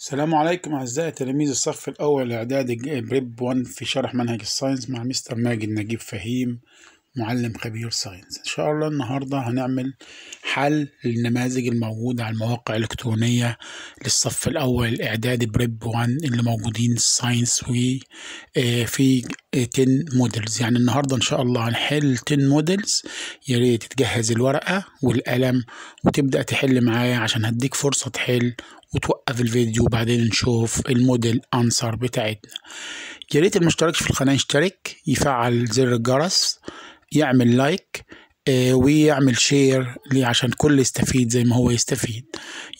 السلام عليكم أعزائي تلاميذ الصف الأول لإعداد بريب 1 في شرح منهج الساينس مع مستر ماجد نجيب فهيم معلم خبير ساينس إن شاء الله النهاردة هنعمل حل للنماذج الموجودة على المواقع الإلكترونية للصف الأول إعداد بريب 1 اللي موجودين ساينس آه، في 10 آه، مودلز يعني النهاردة إن شاء الله هنحل 10 مودلز يا ريت تجهز الورقة والقلم وتبدأ تحل معايا عشان هديك فرصة تحل وتوقف الفيديو وبعدين نشوف الموديل انسر بتاعتنا يا ريت المشتركش في القناه يشترك يفعل زر الجرس يعمل لايك آه، ويعمل شير لي عشان كل يستفيد زي ما هو يستفيد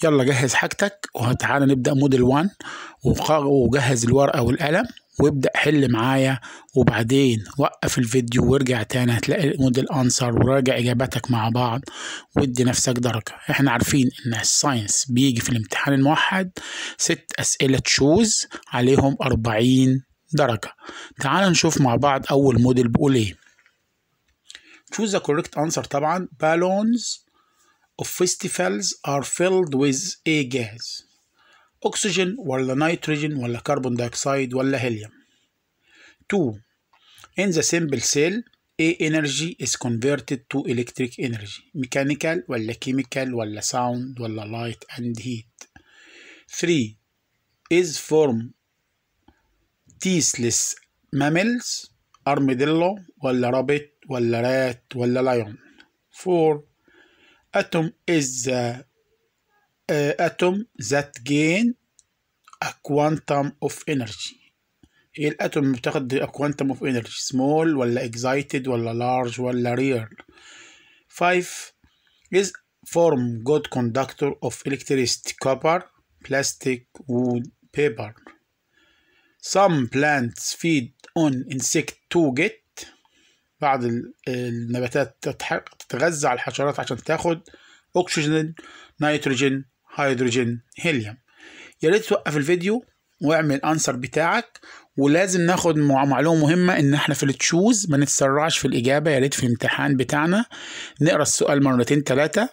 يلا جهز حاجتك وتعالى نبدا موديل 1 وجهز الورقه والقلم وابدأ حل معايا وبعدين وقف الفيديو وارجع تاني هتلاقي الموديل انسر وراجع اجاباتك مع بعض وادي نفسك درجة احنا عارفين ان الساينس بيجي في الامتحان الموحد ست اسئلة تشوز عليهم اربعين درجة تعال نشوف مع بعض اول موديل بيقول ايه choose the correct answer طبعا balloons of festivals are filled with a gas أكسجين ولا نيتروجين ولا كربون دايوكسيد ولا هيليوم 2 In the simple cell A energy is converted to electric energy mechanical ولا chemical ولا sound ولا light and heat 3 Is form teethless mammals armadillo ولا rabbit ولا rat ولا lion 4 atom is the اتوم آه، ذات جين كوانتم اوف انرجي ايه الاتوم اللي بتاخد كوانتم اوف انرجي سمول ولا اكزايتد ولا لارج ولا رير 5 is form good conductor of electricity copper plastic wood paper some plants feed on insect to get بعض النباتات تتغذى على الحشرات عشان تاخد اكسجين نيتروجين هيدروجين هيليوم يا ريت توقف الفيديو واعمل انسر بتاعك ولازم ناخد معلومه مهمه ان احنا في التشوز ما نتسرعش في الاجابه يا ريت في الامتحان بتاعنا نقرا السؤال مرتين ثلاثه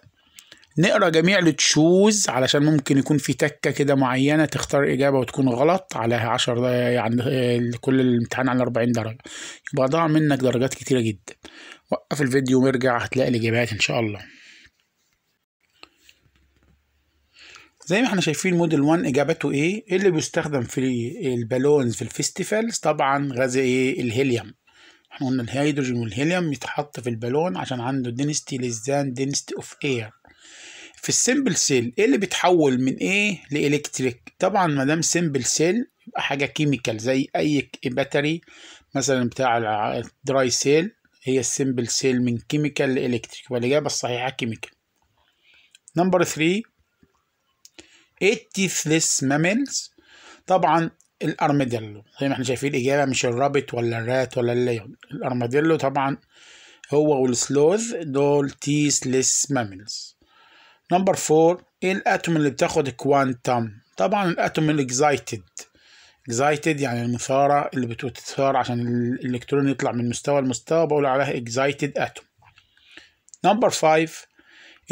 نقرا جميع التشوز علشان ممكن يكون في تكه كده معينه تختار اجابه وتكون غلط عليها 10 يعني كل الامتحان على 40 درجه يبقى ضاع منك درجات كتيره جدا وقف الفيديو وارجع هتلاقي الاجابات ان شاء الله زي ما احنا شايفين موديل 1 اجابته ايه اللي بيستخدم في البالونز في الفيستيفالز طبعا غاز ايه الهيليوم احنا قلنا الهيدروجين والهيليوم يتحط في البالون عشان عنده دينستي للزان دينستي اوف اير في السمبل سيل ايه اللي بيتحول من ايه لالكتريك طبعا ما دام سمبل سيل يبقى حاجه كيميكال زي اي باتري مثلا بتاع الدراي سيل هي السمبل سيل من كيميكال لالكتريك والاجابه الصحيحه كيميكال نمبر 3 التيثلس ماميلز طبعا الارماديلو زي ما احنا شايفين الاجابه مش الرابط ولا الرات ولا الليون الارماديلو طبعا هو والسلوث دول تيثلس ماميلز نمبر فور ايه الاتوم اللي بتاخد كوانتم طبعا الاتوم الاكزايتد اكزايتد يعني المثاره اللي بتثار عشان الالكترون يطلع من مستوى لمستوى بقول عليها اكزايتد اتوم نمبر 5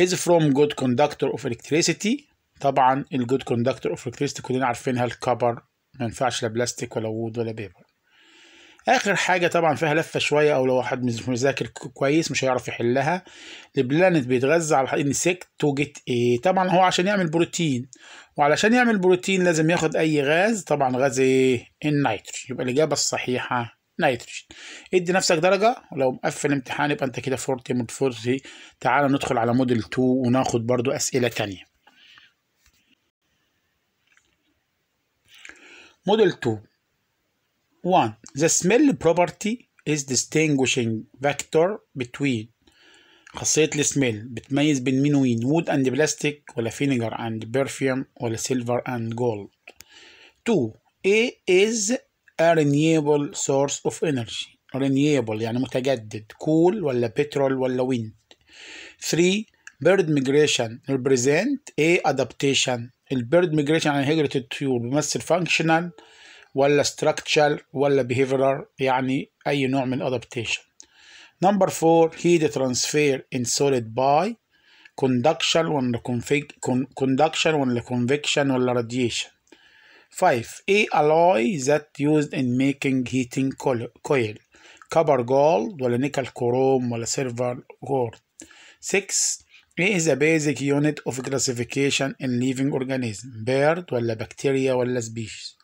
is from good conductor of electricity طبعا الجود كوندكتور اوف الكريست كلنا عارفينها الكبر ما ينفعش لا بلاستيك ولا وود ولا بيبر اخر حاجه طبعا فيها لفه شويه او لو واحد مش مذاكر كويس مش هيعرف يحلها البلانت بيتغذى على انسكت جيت ايه طبعا هو عشان يعمل بروتين وعلشان يعمل بروتين لازم ياخد اي غاز طبعا غاز ايه النيتروجين يبقى الاجابه الصحيحه نيتروجين ادي نفسك درجه ولو مقفل امتحان يبقى انت كده فورتي من فورتي تعال ندخل على موديل 2 وناخد برضو اسئله تانية Model 2 1. The smell property is distinguishing vector between خاصية السميل بتميز بين مين ومين wood and plastic ولا vinegar and perfume ولا silver and gold 2. A is a renewable source of energy renewable يعني متجدد coal ولا petrol ولا wind 3 بيرد ميجريشن ريبريزنت ايه ادابتيشن البيرد ميجريشن عن هجرة الطيور بيمثل فانكشنال ولا structural ولا behavioral يعني اي نوع من الادابتيشن نمبر 4 heat transfer in solid by conduction ولا conduction ولا convection ولا radiation 5 ايه alloy that used in making heating coil copper gold ولا نيكل كروم ولا silver gold 6 ايه is a basic unit of classification in living organism bird ولا بكتيريا ولا species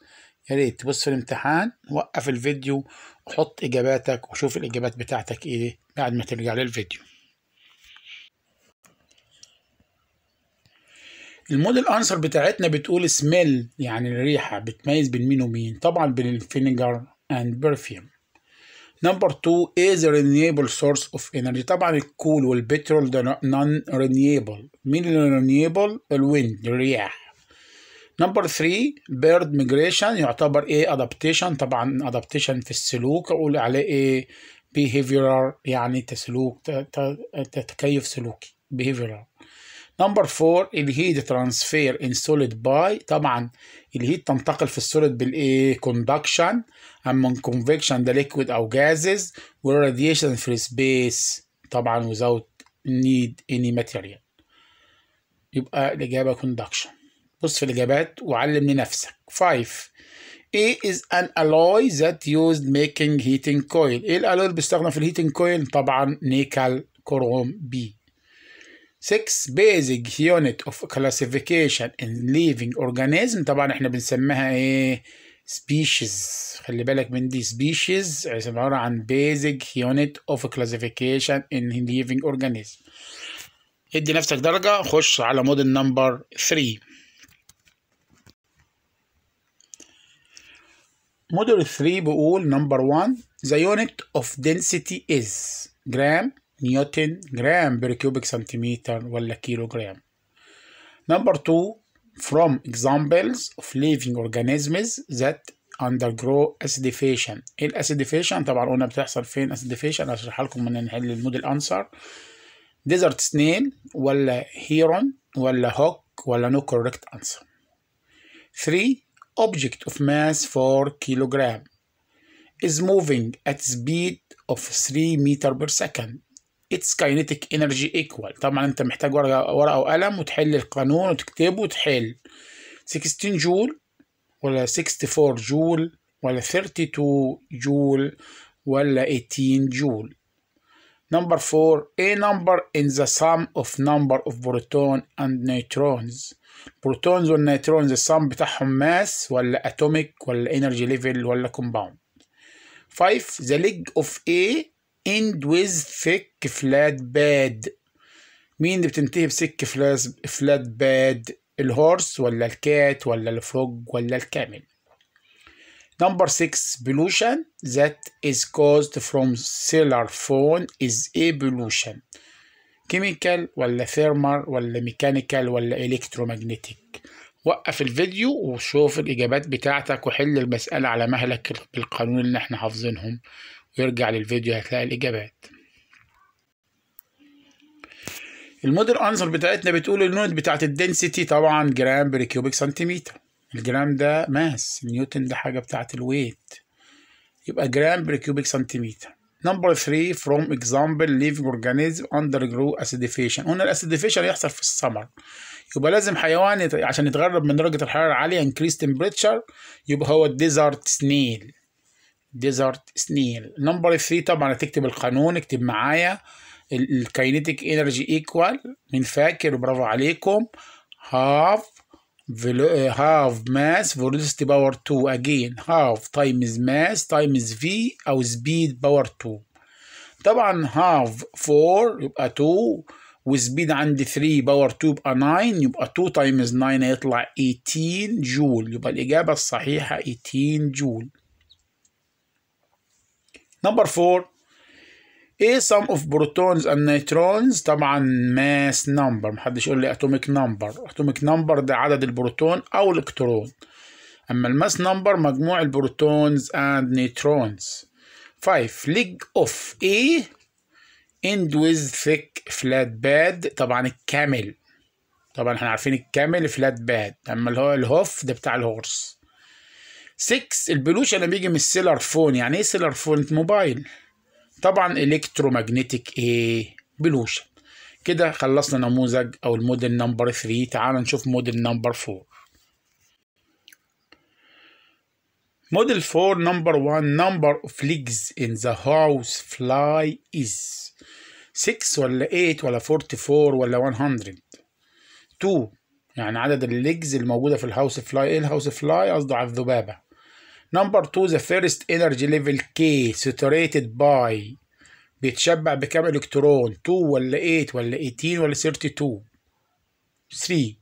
يا ريت تبص في الامتحان وقف الفيديو وحط اجاباتك وشوف الاجابات بتاعتك ايه بعد ما ترجع للفيديو الموديل انسر بتاعتنا بتقول سميل يعني الريحه بتميز بين مين ومين طبعا بين الفينجر اند برفيوم نمبر 2 is a renewable source of energy طبعا الكول والبترول ده non renewable مين اللي renewable الويند الرياح نمبر 3 بيرد مigration يعتبر ايه adaptation طبعا adaptation في السلوك اقول عليه ايه behavioral يعني تسلوك تتكيف سلوكي behavioral نمبر 4 الهيت ترانسفير ان سوليد باي طبعا الهيت تنتقل في السوليد بالايه كوندكشن اما كونفكشن ده ليكويد او جازز والراديشن في سبيس طبعا without need any material يبقى الاجابه كوندكشن بص في الاجابات وعلم لنفسك 5 A is an alloy that used making heating coil. ايه الالوي اللي بيستخدم في الهيتنج كويل؟ طبعا نيكل كروم بي. 6 basic unit of classification in living organism طبعا احنا بنسميها ايه species خلي بالك من دي species عبارة عن basic unit of classification in living organism ادي نفسك درجة خش على model نمبر 3 model 3 بقول نمبر 1 the unit of density is جرام نيوتن جرام بير كيوبيك سنتيمتر ولا كيلو جرام number two from examples of living organisms that undergo acidification ايه الاسيديفيشن طبعا قلنا بتحصل فين acidification هشرح لكم من نحل الموديل انسر ديزرت سنيل ولا هيرون ولا هوك ولا نو كوركت انسر 3 object of mass 4 كيلوغرام is moving at speed of 3 meter per second اتس كاينيتيك انرجي ايكوال طبعا انت محتاج ورقه ورقه وقلم وتحل القانون وتكتبه وتحل 16 جول ولا 64 جول ولا 32 جول ولا 18 جول Number 4 a number in the sum of number of protons and neutrons بروتونز the sum بتاعهم ماس ولا اتوميك ولا انرجي ليفل ولا كومباوند 5 the leg of A end with thick flat bed مين اللي بتنتهي بسك flat bed الهورس ولا الكات ولا الفروج ولا الكامل Number six, pollution that is caused from cellular phone is a pollution chemical ولا thermal ولا mechanical ولا electromagnetic وقف الفيديو وشوف الإجابات بتاعتك وحل المسألة على مهلك بالقانون اللي احنا حافظينهم ويرجع للفيديو هتلاقي الإجابات المودر أنسر بتاعتنا بتقول النوت بتاعت الدنسيتي طبعا جرام بري كيوبيك سنتيمتر الجرام ده ماس نيوتن ده حاجة بتاعت الويت يبقى جرام بري كيوبيك سنتيمتر نمبر 3 فروم اكزامبل ليفنج اورجانيزم اندر جرو اسيديفيشن قلنا الاسيديفيشن يحصل في السمر يبقى لازم حيوان عشان يتغرب من درجه الحراره العاليه increase temperature يبقى هو الديزرت سنيل ديزرت سنيل نمبر 3 طبعا هتكتب القانون اكتب معايا الكاينيتيك انرجي ايكوال من فاكر برافو عليكم هاف هاف ماس فيلوسيتي باور 2 اجين هاف تايمز ماس تايمز في او سبيد باور 2 طبعا هاف 4 يبقى 2 وسبيد عندي 3 باور 2 يبقى 9 يبقى 2 تايمز 9 هيطلع 18 جول يبقى الإجابة الصحيحة 18 جول نمبر 4 ايه sum of protons and neutrons طبعا ماس نمبر محدش يقول لي اتوميك نمبر اتوميك نمبر ده عدد البروتون او الالكترون اما الماس نمبر مجموع البروتونز اند نيوترونز 5 leg اوف ايه end with thick flat bed طبعا الكامل طبعا احنا عارفين الكامل flat bed اما اللي هو الهوف ده بتاع الهورس 6 البلوش انا بيجي من السيلر فون يعني ايه سيلر فون موبايل طبعا الكترومagnetic ايه بلوشن كده خلصنا نموذج او الموديل نمبر 3 تعال نشوف موديل نمبر 4 موديل 4 نمبر 1 نمبر اوف ليجز ان ذا هاوس فلاي از 6 ولا 8 ولا 44 ولا 100 2 يعني عدد الليجز الموجوده في الهاوس فلاي ايه الهاوس فلاي قصده على الذبابه نمبر 2 the first energy level K saturated by بيتشبع بكام الكترون 2 ولا 8 ولا 18 ولا 32 3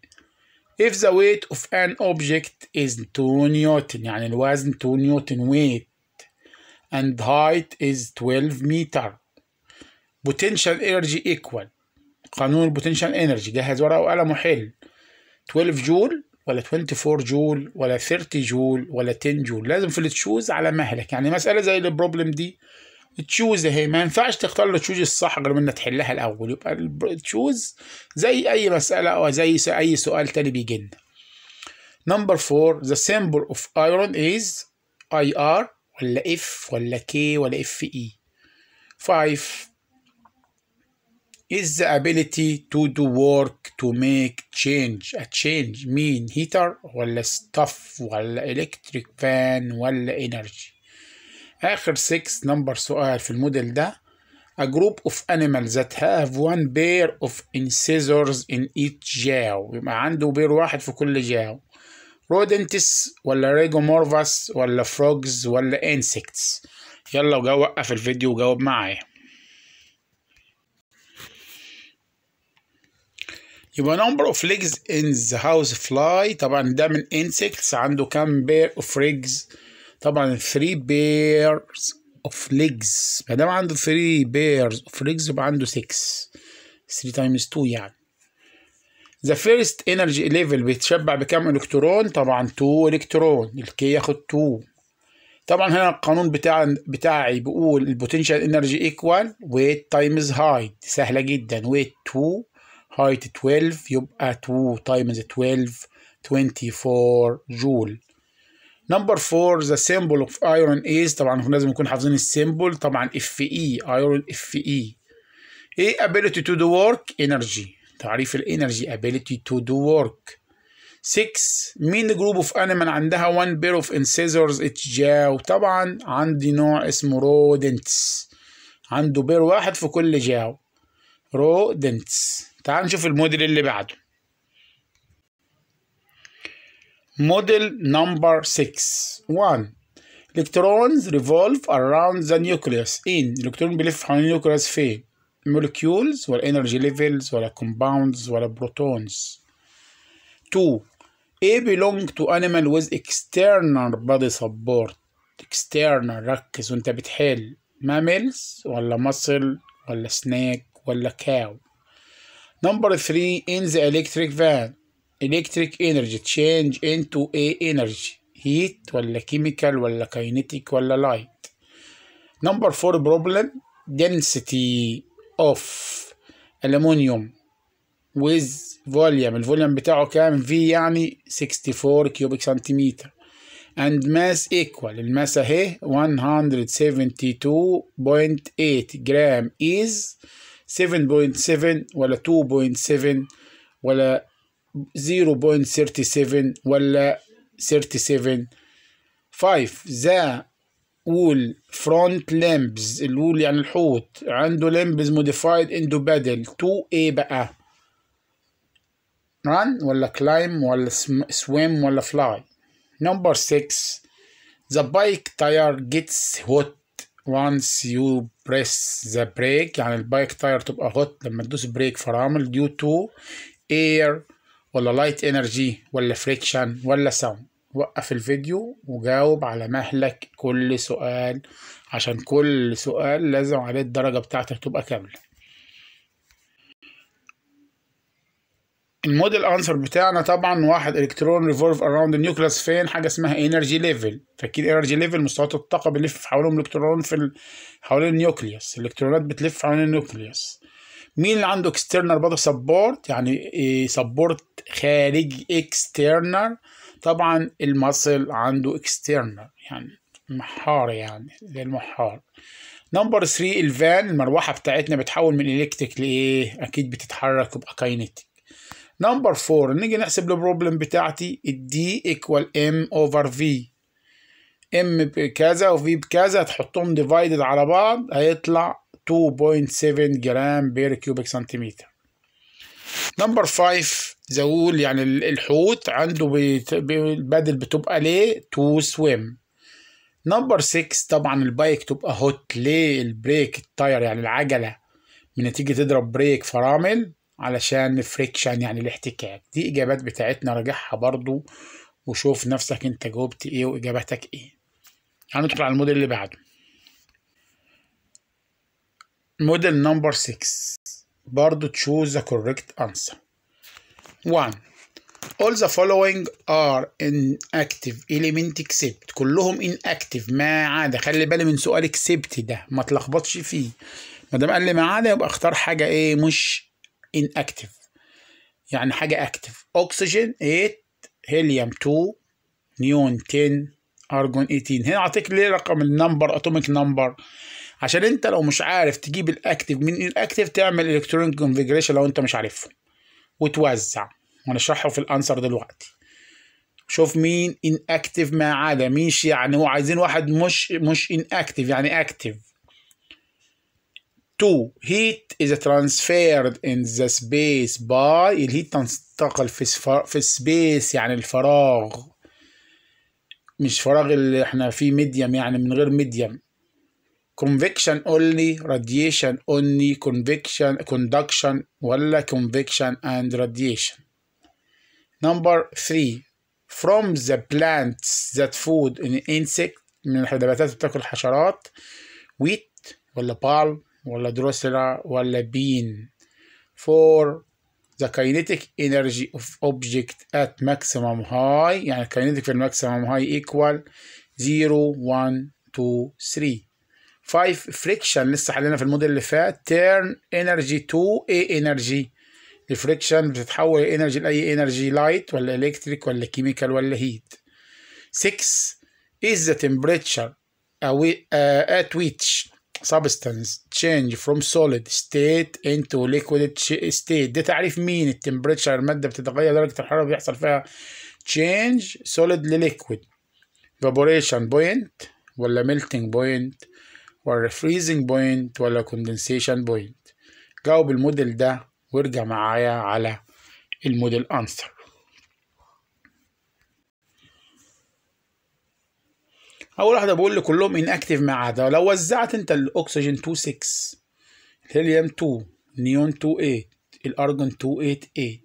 if the weight of an object is 2 Newton يعني الوزن 2 نيوتن weight and height is 12 meter potential energy equal قانون البوتنشال انرجي جهز ورقه وقلم وحل 12 جول ولا 24 جول ولا 30 جول ولا 10 جول لازم في التشوز على مهلك يعني مسألة زي البروبلم دي تشوز اهي ما ينفعش تختار التشوز الصح غير انك تحلها الاول يبقى التشوز زي اي مسألة او زي اي سؤال تاني بيجي لنا نمبر 4 سيمبل اوف ايرون iron اي ار ولا اف ولا كي ولا اف اي 5 is the ability to do work to make change a change mean heater ولا stuff ولا electric fan ولا energy آخر 6 نمبر سؤال في الموديل ده a group of animals that have one pair of incisors in each jaw يبقى عنده بير واحد في كل جاو rodents ولا rigomorphous ولا frogs ولا insects يلا وقف الفيديو وجاوب معايا يبقى number of legs in the house fly طبعا ده من insects عنده كام pair of legs طبعا 3 pairs of legs ما دام عنده 3 pairs of legs يبقى عنده 6 3 times 2 يعني the first energy level بيتشبع بكام الكترون طبعا 2 الكترون الكي ياخد 2 طبعا هنا القانون بتاع بتاعي بيقول البوتنشال انرجي ايكوال ويت تايمز هايت سهله جدا ويت 2 height 12 يبقى 2 تايمز 12 24 جول نمبر 4 ذا سيمبل اوف ايرون is طبعا لازم نكون حافظين السيمبل طبعا اف اي ايرون اف اي ايه ability to do work energy تعريف الانرجي ability to do work 6 مين جروب اوف انيمال عندها 1 بير اوف انسيزورز اتش جاو طبعا عندي نوع اسمه رودنتس عنده بير واحد في كل جاو رودنتس تعال نشوف الموديل اللي بعده موديل نمبر 6 1 electrons revolve around the nucleus in الالكترون بيلف حوالين النيوكليوس فين molecules ولا energy levels ولا compounds ولا protons 2 A belong to animal with external body support external ركز وانت بتحل mammals ولا muscle ولا snake ولا cow Number three, in the electric van, electric energy change into a energy heat ولا chemical ولا kinetic ولا light. Number four problem, density of aluminium with volume الفوليوم بتاعه كام V يعني 64 cubic centimeter, and mass equal mass اهي 172.8 gram is 7.7 ولا 2.7 ولا 0.37 ولا 37 5 ذا وول فرونت لامبز الول يعني الحوت عنده لامبز موديفايد اندو بدل 2 ايه بقى run ولا climb ولا swim ولا fly number 6 the bike tire gets hot once you بريس ذا بريك يعني البايك تاير تبقى هوت لما تدوس بريك فرامل ديو تو اير ولا لايت انرجي ولا فريكشن ولا ساوند وقف الفيديو وجاوب على مهلك كل سؤال عشان كل سؤال لازم عليه الدرجة بتاعتك تبقى كاملة الموديل انسر بتاعنا طبعا واحد الكترون ريفولف اراوند النيوكليس فين حاجه اسمها انرجي ليفل فاكيد انرجي ليفل مستويات الطاقه بيلف حواليهم الالكترون في حوالين النيوكليوس الالكترونات بتلف حوالين النيوكليوس مين اللي عنده اكسترنال بادي سبورت يعني سبورت خارجي اكسترنال طبعا المصل عنده اكسترنال يعني محار يعني زي المحار نمبر 3 الفان المروحه بتاعتنا بتحول من الكتريك لايه اكيد بتتحرك وبقى كاينتيك نمبر 4 نيجي نحسب البروبلم بتاعتي الدي ايكوال ام اوفر في ام بكذا وفي بكذا تحطهم ديفايدد على بعض هيطلع 2.7 جرام بير كيوبيك سنتيمتر نمبر 5 زول يعني الحوت عنده البدل بتبقى ليه تو سويم نمبر 6 طبعا البايك تبقى هوت ليه البريك التاير يعني العجله من نتيجه تضرب بريك فرامل علشان فريكشن يعني الاحتكاك دي إجابات بتاعتنا راجعها برضو وشوف نفسك أنت جاوبت إيه وإجاباتك إيه هندخل على الموديل اللي بعده موديل نمبر 6 برضو تشوز ذا كوريكت انسر 1 all the following are inactive element except كلهم inactive ما عدا خلي بالي من سؤال except ده ما تلخبطش فيه ما دام قال لي ما عدا يبقى اختار حاجه ايه مش ان اكتف يعني حاجة اكتف اكسجين 8 هيليوم 2 نيون 10 ارجون 18 هنا اعطيك ليه رقم النمبر اتوميك نمبر عشان انت لو مش عارف تجيب الاكتف من الاكتف تعمل الكترونيك كونفيجريشن لو انت مش عارفهم وتوزع ونشرحه في الانسر دلوقتي شوف مين ان اكتف ما عدا مين يعني هو عايزين واحد مش مش ان اكتف يعني اكتف 2 heat is transferred in the space by الهيت تنتقل في في space يعني الفراغ مش فراغ اللي احنا فيه medium يعني من غير medium convection only radiation only convection conduction ولا convection and radiation number 3 from the plants that food in insect من النباتات بتاكل حشرات wheat ولا palm ولا دروسلا ولا بين for the kinetic energy of object at maximum high يعني kinetic في الماكسيمم high equal 0 1 2 3 5 friction لسه حلينا في الموديل اللي فات turn energy to a energy الفريكشن بتتحول انرجي لاي انرجي لايت ولا الكتريك ولا كيميكال ولا هيت 6 is the temperature at which substance change from solid state into liquid state ده تعريف مين التمبريتشر المادة بتتغير درجة الحرارة بيحصل فيها change solid liquid evaporation point ولا melting point ولا freezing point ولا condensation point جاوب الموديل ده وارجع معايا على الموديل answer اول واحده بقول لكلهم ان اكتف مع عدا لو وزعت انت الاكسجين 26 الهيليوم 2 نيون 28 الارجون 288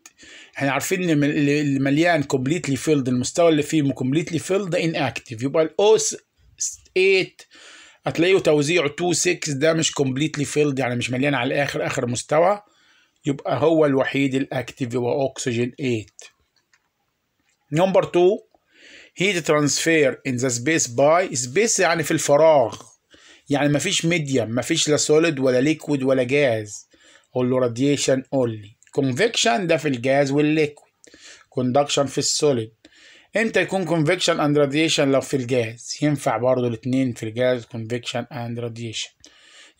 احنا عارفين ان اللي مليان كومبليتلي فيلد المستوى اللي فيه كومبليتلي فيلد ان اكتف يبقى الاوس 8 هتلاقيه توزيعه 2 6 ده مش كومبليتلي فيلد يعني مش مليان على الاخر اخر مستوى يبقى هو الوحيد الاكتف هو اكسجين 8 نمبر 2 هيت ترانسفير ان ذا سبيس باي سبيس يعني في الفراغ يعني ما فيش ميديم ما فيش لا سوليد ولا ليكويد ولا جاز اقول له راديشن اونلي كونفكشن ده في الجاز والليكويد كوندكشن في السوليد امتى يكون كونفكشن اند راديشن لو في الجاز ينفع برضه الاثنين في الجاز كونفكشن اند راديشن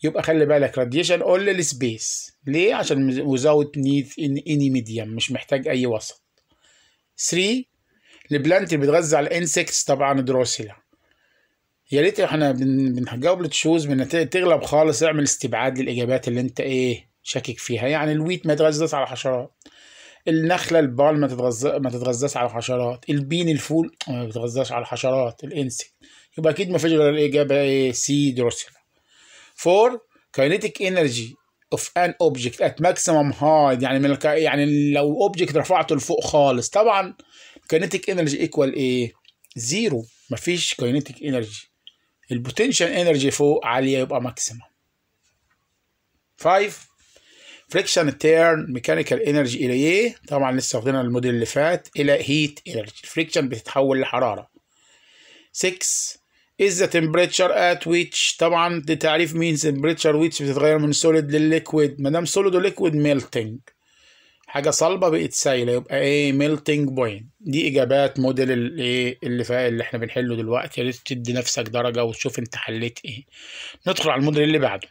يبقى خلي بالك راديشن اونلي لسبيس ليه عشان وزاوت نيد ان اني ميديم مش محتاج اي وسط 3 البلانت اللي بتغذى على الانسكتس طبعا دروسيلا يا ريت احنا بنجاوب التشوز بالنتائج تغلب خالص اعمل استبعاد للاجابات اللي انت ايه شاكك فيها يعني الويت ما يتغذاش على حشرات النخله البال ما تتغذى ما تتغذاش على الحشرات البين الفول ما بيتغذاش على الحشرات الانسكت يبقى اكيد ما فيش غير الاجابه ايه سي دروسيلا فور كاينيتيك انرجي اوف ان اوبجكت ات ماكسيمم هايد يعني من الك... يعني لو اوبجكت رفعته لفوق خالص طبعا كينيتيك انرجي ايكوال ايه زيرو مفيش كينيتيك انرجي البوتنشال انرجي فوق عاليه يبقى ماكسيمم 5 فريكشن تيرن ميكانيكال انرجي الى ايه طبعا لسه واخدينها الموديل اللي فات الى هيت انرجي الفريكشن بتتحول لحراره 6 is the temperature at which طبعا ده تعريف means temperature which بتتغير من solid للliquid ما دام solid و liquid melting حاجه صلبه بقت سايله يبقى ايه ميلتنج بوينت دي اجابات موديل الايه اللي فا... اللي احنا بنحله دلوقتي يا ريت تدي نفسك درجه وتشوف انت حليت ايه ندخل على الموديل اللي بعده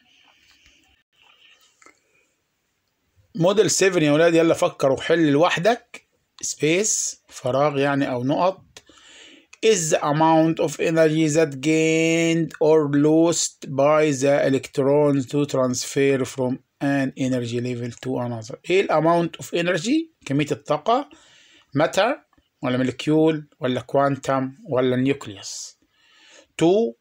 موديل 7 يا ولاد يلا فكر وحل لوحدك سبيس فراغ يعني او نقط is the amount of energy that gained or lost by the electrons to transfer from and energy level to another ايه الاماونت اوف انرجي كميه الطاقه matter ولا molecule ولا quantum ولا nucleus two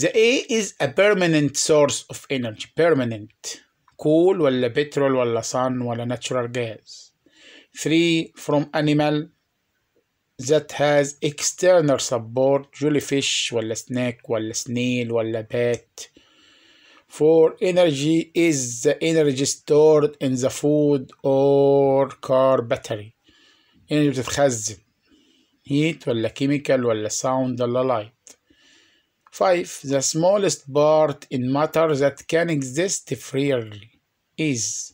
the A is a permanent source of energy permanent coal ولا petrol ولا sun ولا natural gas three from animal that has external support jellyfish ولا snake ولا snail ولا bat For energy is the energy stored in the food or car battery energy بتتخزن heat ولا chemical ولا sound ولا light 5 the smallest part in matter that can exist freely is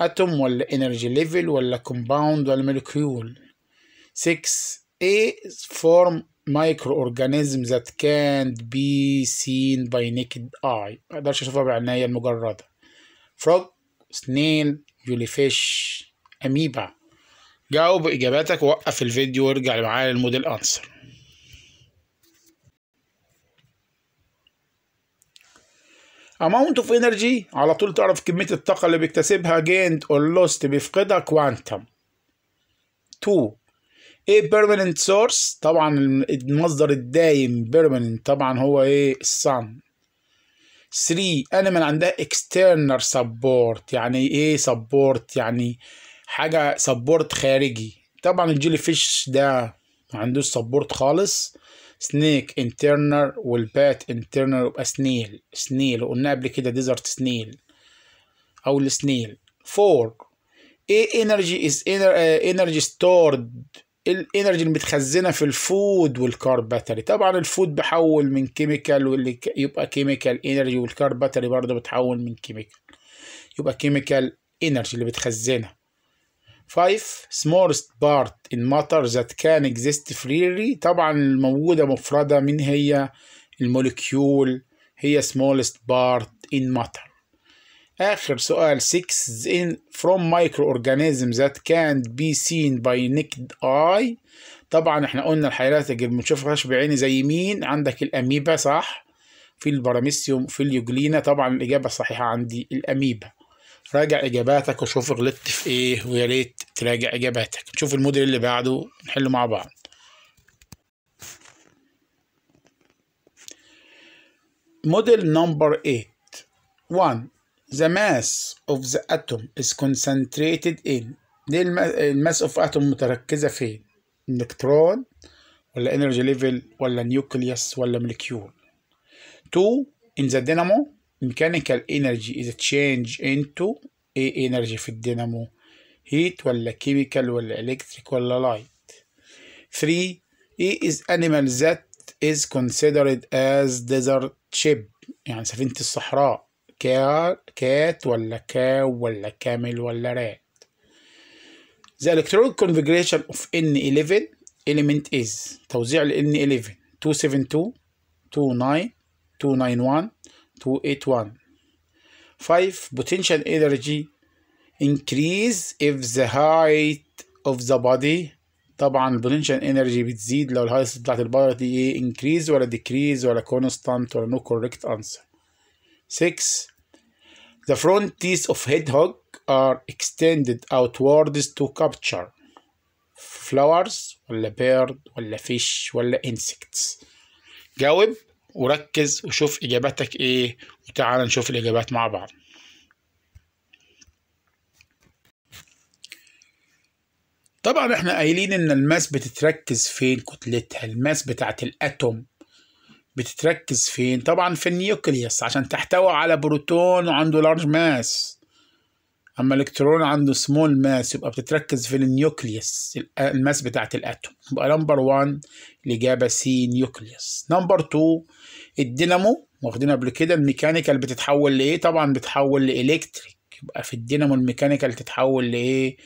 atom ولا energy level ولا compound ولا molecule 6 a form مايكرو اورجانيزم ذات كانت بي سين باي نيكد اي ما اقدرش اشوفها بعناية المجردة فروج اثنين جولي فيش اميبا جاوب اجاباتك ووقف الفيديو وارجع معايا للموديل انسر amount of energy على طول تعرف كمية الطاقة اللي بيكتسبها gained or lost بيفقدها quantum 2 ايه بيرمننت سورس طبعا المصدر الدايم بيرمننت طبعا هو ايه الصن 3 انيمال عندها اكسترنال سبورت يعني ايه سبورت يعني حاجه سبورت خارجي طبعا الجيلي فيش ده ما عندوش سبورت خالص سنيك انترنر والبات انترنر يبقى سنيل سنيل وقلنا قبل كده ديزرت سنيل او السنيل 4 ايه انرجي از انرجي ستورد الانرجي المتخزنه في الفود والكارب باتري طبعا الفود بحول من كيميكال واللي يبقى كيميكال انرجي والكارب باتري برضه بتحول من كيميكال يبقى كيميكال انرجي اللي بتخزنها 5 smallest part in matter that can exist freely طبعا الموجودة مفردة من هي المولكيول هي smallest part in matter آخر سؤال 6 in from microorganisms that can't be seen by naked eye طبعا احنا قلنا الحيوانات اللي ما بنشوفهاش بعيني زي مين عندك الأميبا صح في البراميسيوم في اليوجلينا طبعا الإجابة الصحيحة عندي الأميبا راجع إجاباتك وشوف غلطت في إيه ويا ريت تراجع إجاباتك نشوف الموديل اللي بعده نحله مع بعض موديل نمبر 8 1 the mass of the atom is concentrated in دي الماس اوف اتوم متركزه فين الالكترون ولا انرجي ليفل ولا نيوكليوس ولا مولكيول 2 in the dynamo mechanical energy is changed into ايه energy في الدينامو heat ولا chemical ولا electric ولا light 3 ايه is animal that is considered as desert ship يعني سفينة الصحراء كات ولا كاو ولا كامل ولا رات The electronic configuration of N11 element is توزيع ال N11 272 29 291 281 5 potential energy increase if the height of the body طبعا potential energy بتزيد لو الهايست بتاعت البار دي ايه increase ولا decrease ولا constant ولا no correct answer 6 The front teeth of hedgehog are extended outwards to capture flowers ولا bird ولا fish ولا insects جاوب وركز وشوف إجاباتك إيه وتعال نشوف الإجابات مع بعض طبعا احنا قايلين ان الماس بتتركز فين كتلتها الماس بتاعت الاتوم بتتركز فين طبعا في النيوكليوس عشان تحتوي على بروتون وعنده لارج ماس اما الالكترون عنده سمول ماس يبقى بتتركز في النيوكليوس الماس بتاعه الاتوم يبقى نمبر 1 الاجابه سي نيوكليوس نمبر 2 الدينامو واخدين قبل كده الميكانيكال بتتحول لايه طبعا بتتحول لالكتريك يبقى في الدينامو الميكانيكال تتحول لايه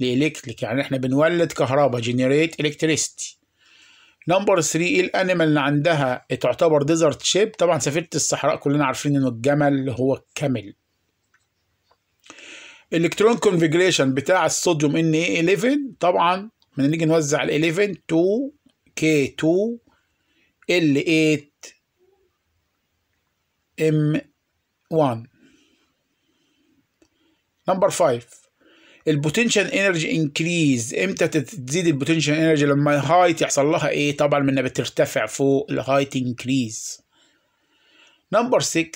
لالكتريك يعني احنا بنولد كهرباء جنريت الكتريستي نمبر 3 إيه الانيمال اللي عندها إيه تعتبر ديزرت شيب طبعا سفيره الصحراء كلنا عارفين انه الجمل هو الكامل الكترون كونفجريشن بتاع الصوديوم ان اي 11 طبعا لما نيجي نوزع ال 11 2 كي 2 ال 8 ام 1 نمبر 5 البوتنشال انرجي انكريز امتى تزيد البوتنشال انرجي لما الهايت يحصل لها ايه طبعا لما بترتفع فوق الهايت انكريز نمبر 6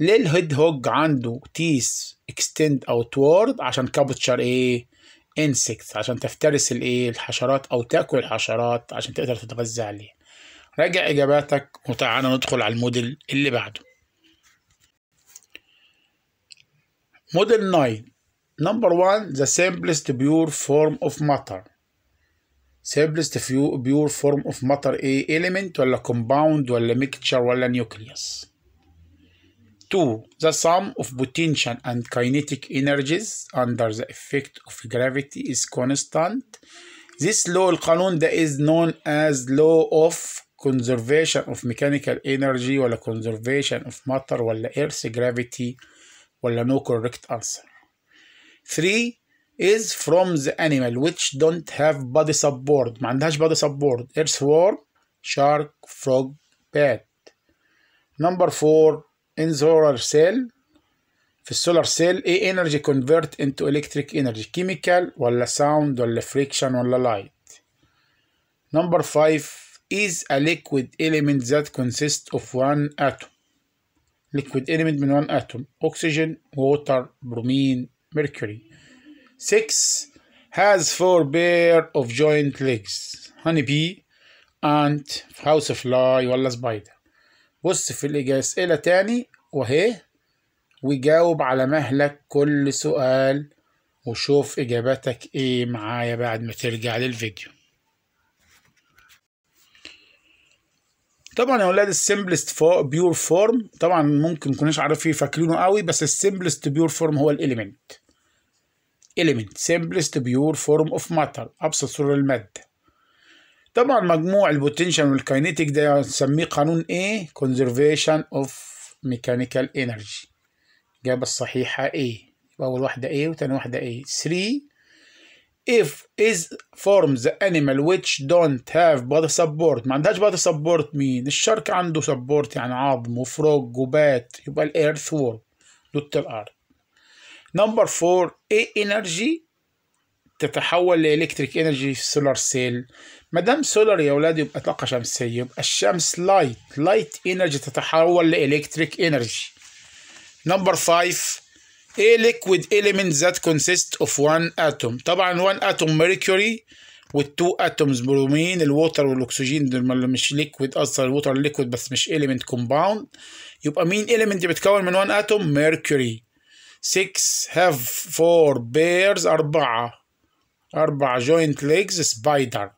ليه الهيد هوج عنده تيس اكستند او وورد عشان كابتشر ايه انسكت عشان تفترس الايه الحشرات او تاكل الحشرات عشان تقدر تتغذى عليه راجع اجاباتك وتعالى ندخل على الموديل اللي بعده موديل 9 Number one, the simplest pure form of matter. simplest pure form of matter ايه element ولا compound ولا mixture ولا nucleus. 2. The sum of potential and kinetic energies under the effect of gravity is constant. This law القانون ده is known as law of conservation of mechanical energy ولا conservation of matter ولا earth gravity ولا no correct answer. 3 is from the animal which don't have body support ما عندهاش body support earthworm shark frog bat number 4 in solar cell في السولار سيل into انرجي energy, انتو الكتريك انرجي كيميكال ولا ساوند ولا فريكشن ولا لايت نمبر 5 is a liquid element that consists of one atom liquid element من one atom oxygen water bromine Mercury. 6. Has four pair of joint legs. bee ant, house fly ولا spider. بص في الأسئلة تاني وهي وجاوب على مهلك كل سؤال وشوف إجاباتك إيه معايا بعد ما ترجع للفيديو. طبعا يا ولاد السمبلست بيور فورم طبعا ممكن مكناش عارفين فاكرينه قوي بس السمبلست بيور فورم هو الإليمنت. element simplest pure form of matter أبسط صورة للمادة طبعا مجموع البوتنشال والكاينيتيك ده نسميه قانون A conservation of mechanical energy الإجابة الصحيحة A أول واحدة A وتاني واحدة A 3 if is forms the animal which don't have body support ما عندهاش body support مين الشرك عنده support يعني عظم وفروج وبات يبقى الارث earthworm دوت الارض نمبر 4 ايه انرجي تتحول لإلكتريك انرجي في سولار سيل ما دام سولار يا اولاد يبقى طاقه شمسيه يبقى الشمس لايت لايت انرجي تتحول لإلكتريك انرجي نمبر 5 ايه ليكويد اليمنت ذات كونسيست اوف 1 اتوم طبعا 1 اتوم ميركوري والتو اتومز برومين الووتر والاكسجين دول مش ليكويد اصلا الووتر ليكويد بس مش اليمنت كومباوند يبقى مين اليمنت بيتكون من 1 اتوم ميركوري 6 have 4 pairs أربعة أربعة joint legs spider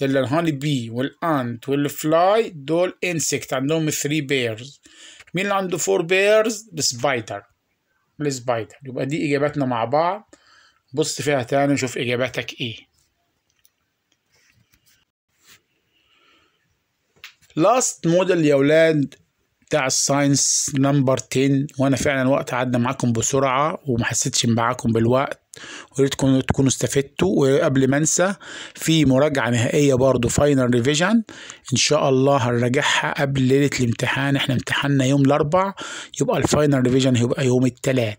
دل الهوني بي والانت والفلاي دول insect عندهم 3 pairs مين اللي عنده 4 pairs السبايدر السبايدر يبقى دي إجاباتنا مع بعض بص فيها تاني نشوف إجاباتك إيه لاست موديل يا ولاد بتاع الساينس نمبر 10 وانا فعلا الوقت عدى معاكم بسرعه وما حسيتش معاكم بالوقت وياريتكم تكونوا استفدتوا وقبل ما انسى في مراجعه نهائيه برضو فاينل ريفيجن ان شاء الله هنراجعها قبل ليله الامتحان احنا امتحاننا يوم الاربع يبقى الفاينل ريفيجن هيبقى يوم الثلاث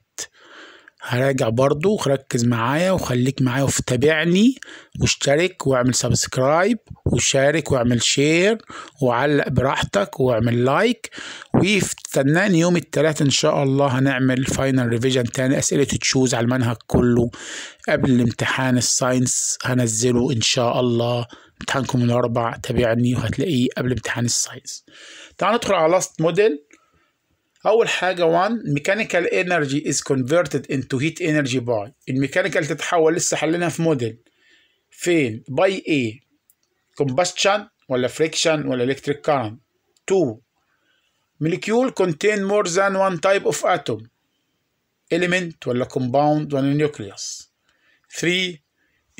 هراجع برضو ركز معايا وخليك معايا وتابعني واشترك واعمل سبسكرايب وشارك واعمل شير وعلق براحتك واعمل لايك واستناني يوم الثلاثاء ان شاء الله هنعمل فاينل ريفيجن تاني اسئلة تشوز على المنهج كله قبل الامتحان الساينس هنزله ان شاء الله امتحانكم الاربع تابعني وهتلاقيه قبل امتحان الساينس تعال ندخل على لاست موديل اول حاجه 1 ميكانيكال انرجي از كونفرتد انتو هيت انرجي باي الميكانيكال تتحول لسه حلينا في موديل فين باي ايه كومبشن ولا فريكشن ولا الكتريك كارن 2 مليكيول كونتين مور ذان one تايب اوف اتوم element ولا compound ولا nucleus 3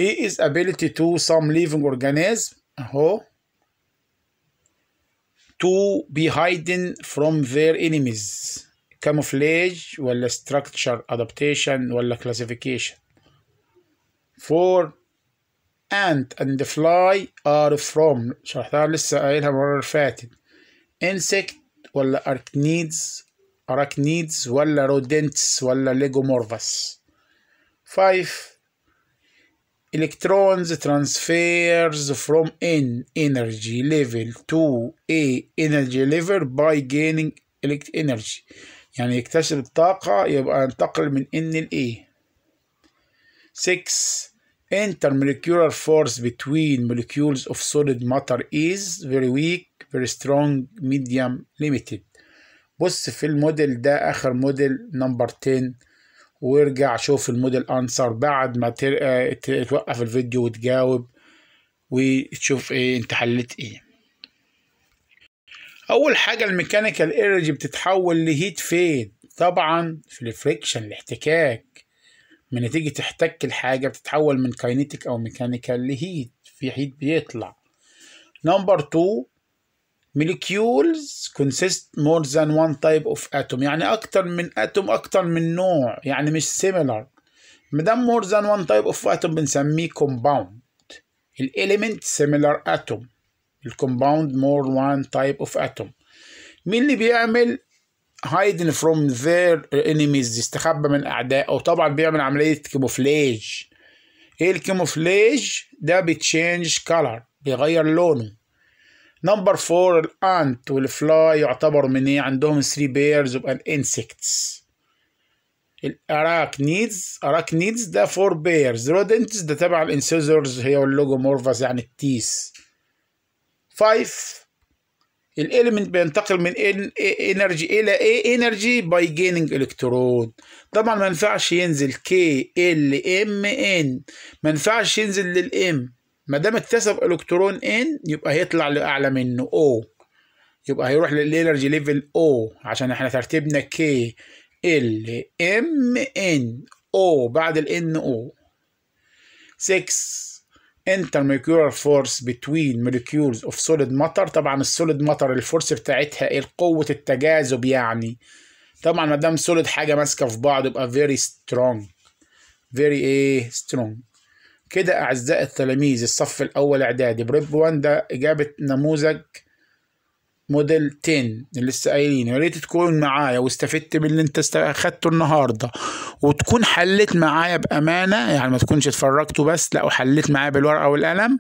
A is ability to some living organism اهو to be hidden from their enemies camouflage ولا structure adaptation ولا classification for ant and fly are from شرحتها لسه قايلها المرة اللي فاتت insect ولا arachnids arachnids ولا rodents ولا legomorphs 5 electrons transfers from an energy level to a energy level by gaining elect energy يعني يكتسب الطاقة يبقى ينتقل من N ل A 6 intermolecular force between molecules of solid matter is very weak very strong medium limited بص في الموديل ده آخر موديل نمبر 10 وارجع شوف الموديل انسر بعد ما آه، توقف الفيديو وتجاوب وتشوف ايه انت حليت ايه اول حاجه الميكانيكال ايرج بتتحول لهيت فيد طبعا في الفريكشن الاحتكاك من نتيجه احتك الحاجه بتتحول من كاينيتك او ميكانيكال لهيت في هيت بيطلع نمبر 2 molecules consist more than one type of atom يعني أكتر من atom أكتر من نوع يعني مش similar مدام more than one type of atom بنسميه compound element similar atom compound more one type of atom مين اللي بيعمل hiding from their enemies يستخبى من أعداء أو طبعا بيعمل عملية كيموفلاج ايه الكيموفلاج ده بتشينج كولر بيغير لونه نمبر فور الانت والفلاي يعتبر من ايه عندهم 3 بيرز يبقى الانسكتس الاراكنيدز اراكنيدز ده فور بيرز رودنتس ده تبع الانسيزورز هي مورفاس يعني التيس فايف الاليمنت بينتقل من انرجي الى اي انرجي باي جيننج الكترود طبعا ما ينفعش ينزل كي ال ام ان ما ينفعش ينزل للام ما دام اكتسب الكترون ان يبقى هيطلع لاعلى منه او يبقى هيروح للانرجي ليفل او عشان احنا ترتيبنا كي ال ام ان او بعد الان او 6 intermolecular force between molecules of solid matter طبعا السوليد ماتر الفورس بتاعتها ايه قوة التجاذب يعني طبعا ما دام سوليد حاجة ماسكة في بعض يبقى very strong very ايه strong كده أعزائي التلاميذ الصف الأول إعدادي بريب 1 ده إجابة نموذج موديل 10 لسه قايلين يا ريت تكون معايا واستفدت من اللي انت اخدته النهارده وتكون حليت معايا بامانه يعني ما تكونش اتفرجت بس لا وحليت معايا بالورقه والقلم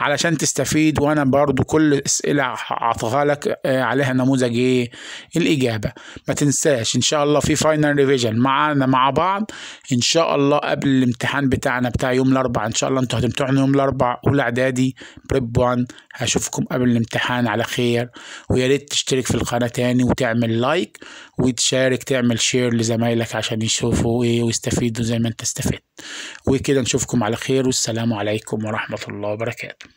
علشان تستفيد وانا برضو كل اسئله اعطيها لك آه، عليها نموذج ايه الاجابه ما تنساش ان شاء الله في فاينل ريفيجن معانا مع بعض ان شاء الله قبل الامتحان بتاعنا بتاع يوم الاربعاء ان شاء الله انتوا هتمتحنوا يوم الاربعاء اولى اعدادي بريب 1 هشوفكم قبل الامتحان على خير ويا ريت تشترك في القناة تاني وتعمل لايك وتشارك تعمل شير لزمايلك عشان يشوفوا ايه ويستفيدوا زي ما انت استفدت وكده نشوفكم على خير والسلام عليكم ورحمة الله وبركاته